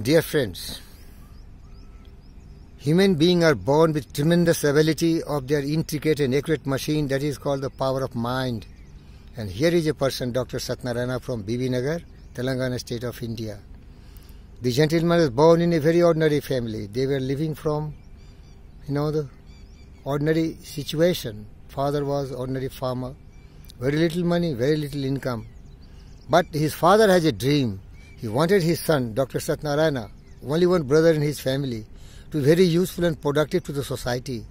Dear friends, human beings are born with tremendous ability of their intricate and accurate machine that is called the power of mind. And here is a person, Dr. Satnarayana from Bibinagar, Telangana state of India. The gentleman was born in a very ordinary family. They were living from, you know, the ordinary situation. Father was ordinary farmer, very little money, very little income. But his father has a dream he wanted his son, Dr. Satnarayana, only one brother in his family, to be very useful and productive to the society.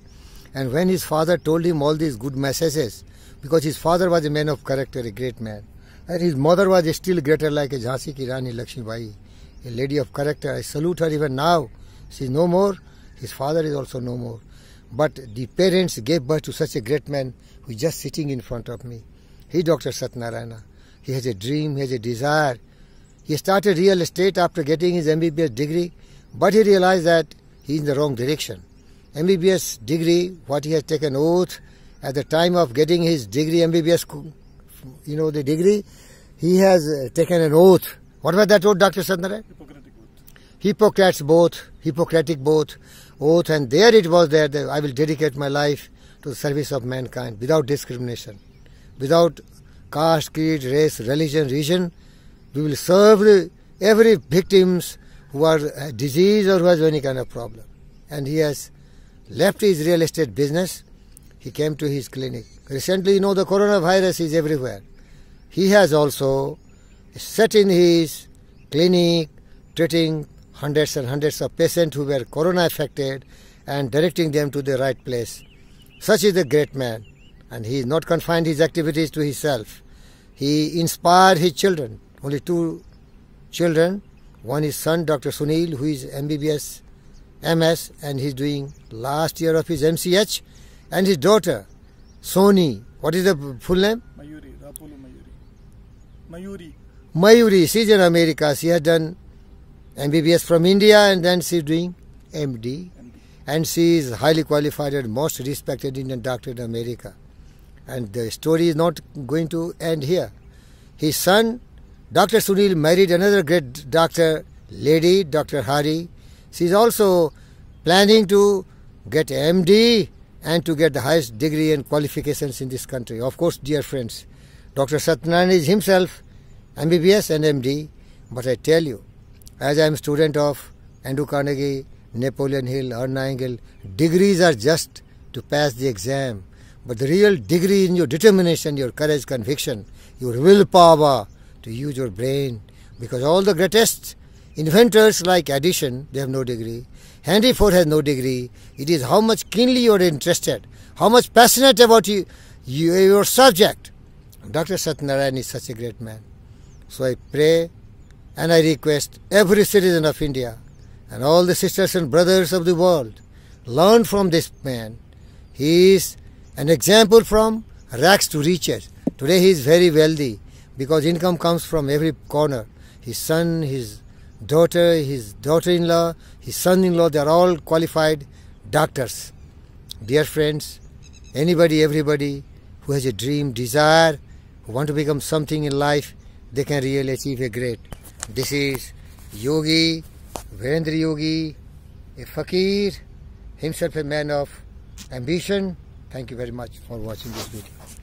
And when his father told him all these good messages, because his father was a man of character, a great man, and his mother was a still greater like a Jhansi ki Rani Lakshmibai, a lady of character. I salute her even now. She is no more. His father is also no more. But the parents gave birth to such a great man who is just sitting in front of me. He, Dr. Satnarayana, he has a dream, he has a desire, he started real estate after getting his MBBS degree, but he realized that he's in the wrong direction. MBBS degree, what he has taken oath at the time of getting his degree, MBBS, you know, the degree, he has uh, taken an oath. What was that oath, Dr. Sandhara? Hippocratic oath. Hippocrates both, Hippocratic both, oath, and there it was there, that I will dedicate my life to the service of mankind without discrimination, without caste, creed, race, religion, region, we will serve the, every victims who has uh, disease or who has any kind of problem. And he has left his real estate business. He came to his clinic. Recently, you know, the coronavirus is everywhere. He has also set in his clinic treating hundreds and hundreds of patients who were corona affected and directing them to the right place. Such is a great man, and he is not confined his activities to himself. He inspired his children only two children. One is son, Dr. Sunil, who is MBBS, MS, and he's doing last year of his MCH, and his daughter, Sony. What is the full name? Mayuri, Rapulu Mayuri. Mayuri. Mayuri, she's in America. She has done MBBS from India, and then she's doing MD. MD. And she is highly qualified and most respected Indian doctor in America. And the story is not going to end here. His son Dr. Sunil married another great doctor, lady, Dr. Hari. She is also planning to get MD and to get the highest degree and qualifications in this country. Of course, dear friends, Dr. Satyanarayana is himself MBBS and MD, but I tell you, as I am student of Andrew Carnegie, Napoleon Hill, or Nightingale, degrees are just to pass the exam, but the real degree is your determination, your courage, conviction, your willpower, to use your brain because all the greatest inventors like Edison, they have no degree. Henry Ford has no degree. It is how much keenly you are interested, how much passionate about you, you your subject. Dr. Satyanarayan is such a great man. So I pray and I request every citizen of India and all the sisters and brothers of the world learn from this man. He is an example from rags to riches. Today he is very wealthy because income comes from every corner. His son, his daughter, his daughter-in-law, his son-in-law, they are all qualified doctors. Dear friends, anybody, everybody who has a dream, desire, who want to become something in life, they can really achieve a great. This is Yogi, Virendra Yogi, a fakir, himself a man of ambition. Thank you very much for watching this video.